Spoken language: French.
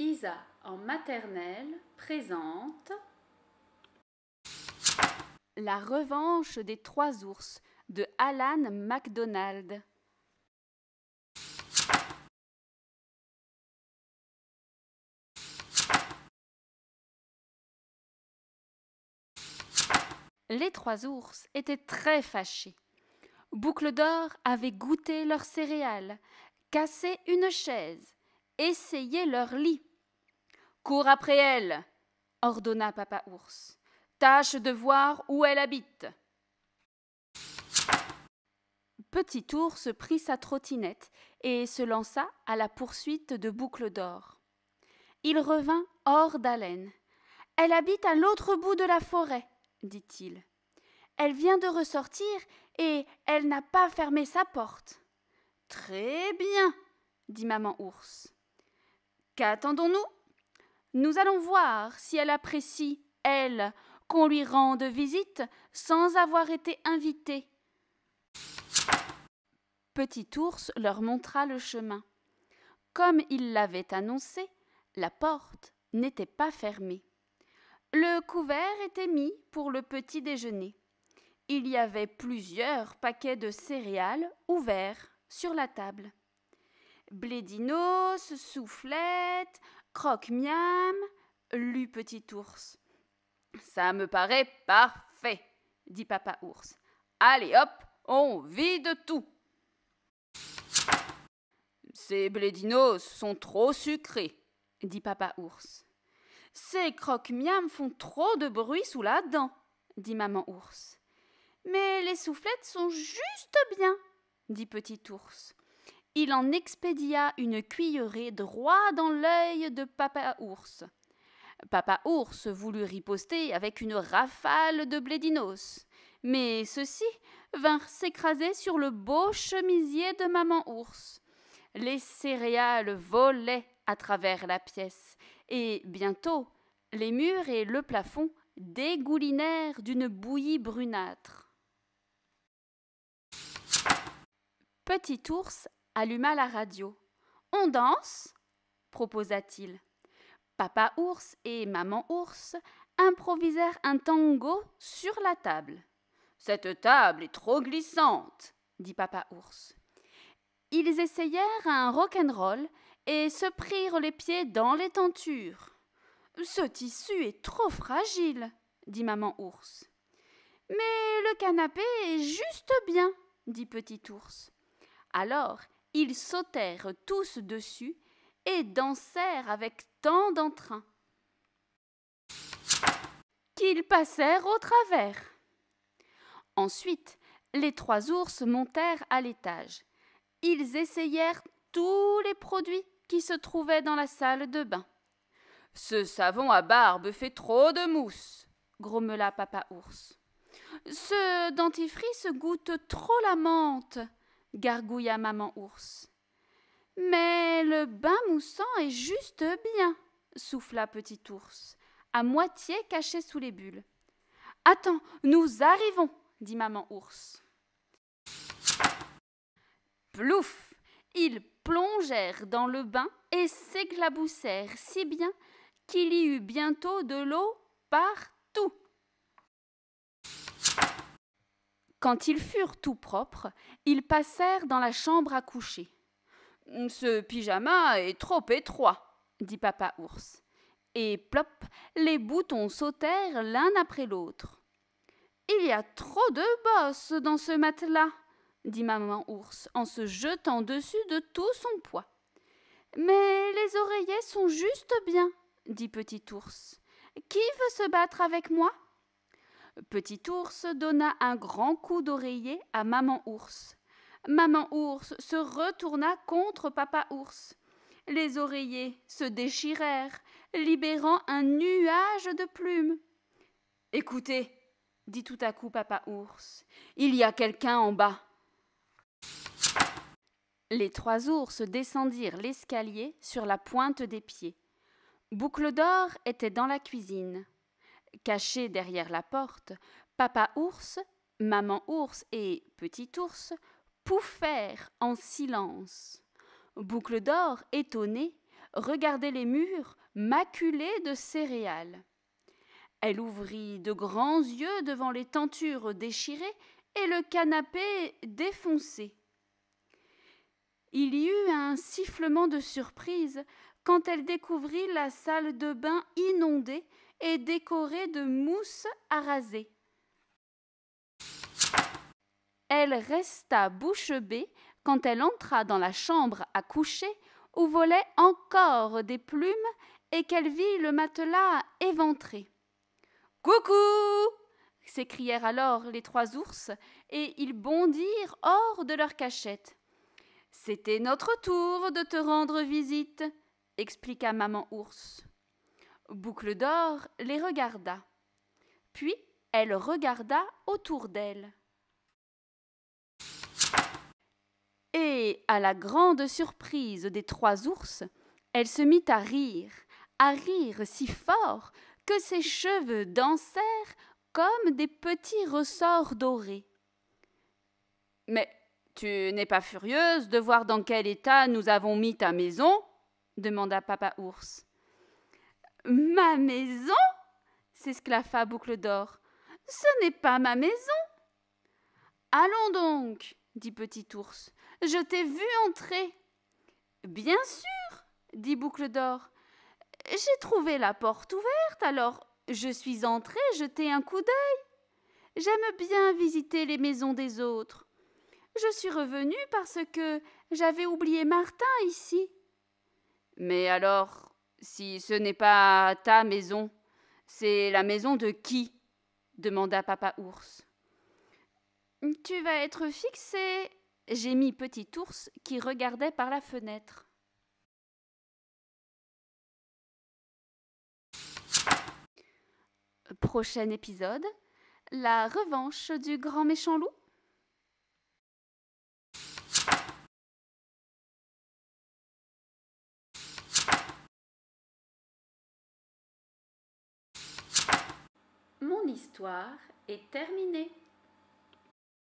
Isa en maternelle présente La revanche des trois ours de Alan MacDonald. Les trois ours étaient très fâchés. Boucle d'or avait goûté leurs céréales, cassé une chaise, essayé leur lit, Cours après elle, ordonna Papa Ours. Tâche de voir où elle habite. Petit ours prit sa trottinette et se lança à la poursuite de Boucle d'Or. Il revint hors d'haleine. Elle habite à l'autre bout de la forêt, dit-il. Elle vient de ressortir et elle n'a pas fermé sa porte. Très bien, dit maman ours. Qu'attendons-nous nous allons voir si elle apprécie, elle, qu'on lui rende visite sans avoir été invitée. » Petit ours leur montra le chemin. Comme il l'avait annoncé, la porte n'était pas fermée. Le couvert était mis pour le petit déjeuner. Il y avait plusieurs paquets de céréales ouverts sur la table. Blédinos, soufflettes, Croque miam, lut petit ours. Ça me paraît parfait, dit papa ours. Allez hop, on vide tout. Ces blédinos sont trop sucrés, dit papa ours. Ces croque-miam font trop de bruit sous la dent, dit maman ours. Mais les soufflettes sont juste bien, dit petit ours. Il en expédia une cuillerée droit dans l'œil de Papa Ours. Papa Ours voulut riposter avec une rafale de blédinos, mais ceux-ci vinrent s'écraser sur le beau chemisier de Maman Ours. Les céréales volaient à travers la pièce, et bientôt les murs et le plafond dégoulinèrent d'une bouillie brunâtre. Petit ours alluma la radio. On danse proposa-t-il. Papa ours et maman ours improvisèrent un tango sur la table. Cette table est trop glissante, dit papa ours. Ils essayèrent un rock'n'roll et se prirent les pieds dans les tentures. Ce tissu est trop fragile, dit maman ours. Mais le canapé est juste bien, dit petit ours. Alors, ils sautèrent tous dessus et dansèrent avec tant d'entrain qu'ils passèrent au travers. Ensuite, les trois ours montèrent à l'étage. Ils essayèrent tous les produits qui se trouvaient dans la salle de bain. Ce savon à barbe fait trop de mousse, grommela papa ours. Ce dentifrice goûte trop la menthe gargouilla maman ours. Mais le bain moussant est juste bien, souffla petit ours, à moitié caché sous les bulles. Attends, nous arrivons, dit maman ours. Plouf Ils plongèrent dans le bain et s'éclaboussèrent si bien qu'il y eut bientôt de l'eau partout. Quand ils furent tout propres, ils passèrent dans la chambre à coucher. Ce pyjama est trop étroit, dit papa ours. Et plop, les boutons sautèrent l'un après l'autre. Il y a trop de bosses dans ce matelas, dit maman ours en se jetant dessus de tout son poids. Mais les oreillers sont juste bien, dit petit ours. Qui veut se battre avec moi? Petit ours donna un grand coup d'oreiller à maman ours. Maman ours se retourna contre papa ours. Les oreillers se déchirèrent, libérant un nuage de plumes. Écoutez, dit tout à coup papa ours, il y a quelqu'un en bas. Les trois ours descendirent l'escalier sur la pointe des pieds. Boucle d'or était dans la cuisine. Cachés derrière la porte, papa ours, maman ours et petit ours pouffèrent en silence. Boucle d'or, étonnée, regardait les murs maculés de céréales. Elle ouvrit de grands yeux devant les tentures déchirées et le canapé défoncé. Il y eut un sifflement de surprise quand elle découvrit la salle de bain inondée et décorée de mousse à raser. Elle resta bouche bée quand elle entra dans la chambre à coucher où volaient encore des plumes et qu'elle vit le matelas éventré. Coucou s'écrièrent alors les trois ours, et ils bondirent hors de leur cachette. C'était notre tour de te rendre visite, expliqua maman ours. Boucle d'or les regarda. Puis elle regarda autour d'elle. Et, à la grande surprise des trois ours, elle se mit à rire, à rire si fort que ses cheveux dansèrent comme des petits ressorts dorés. Mais tu n'es pas furieuse de voir dans quel état nous avons mis ta maison demanda papa ours. Ma maison s'esclaffa Boucle d'Or. Ce n'est pas ma maison. Allons donc, dit Petit Ours. Je t'ai vu entrer. Bien sûr, dit Boucle d'Or. J'ai trouvé la porte ouverte, alors je suis entrée jeter un coup d'œil. J'aime bien visiter les maisons des autres. Je suis revenue parce que j'avais oublié Martin ici. Mais alors, si ce n'est pas ta maison, c'est la maison de qui demanda papa ours. Tu vas être fixé, gémit petit ours qui regardait par la fenêtre. Prochain épisode, la revanche du grand méchant loup. Mon histoire est terminée.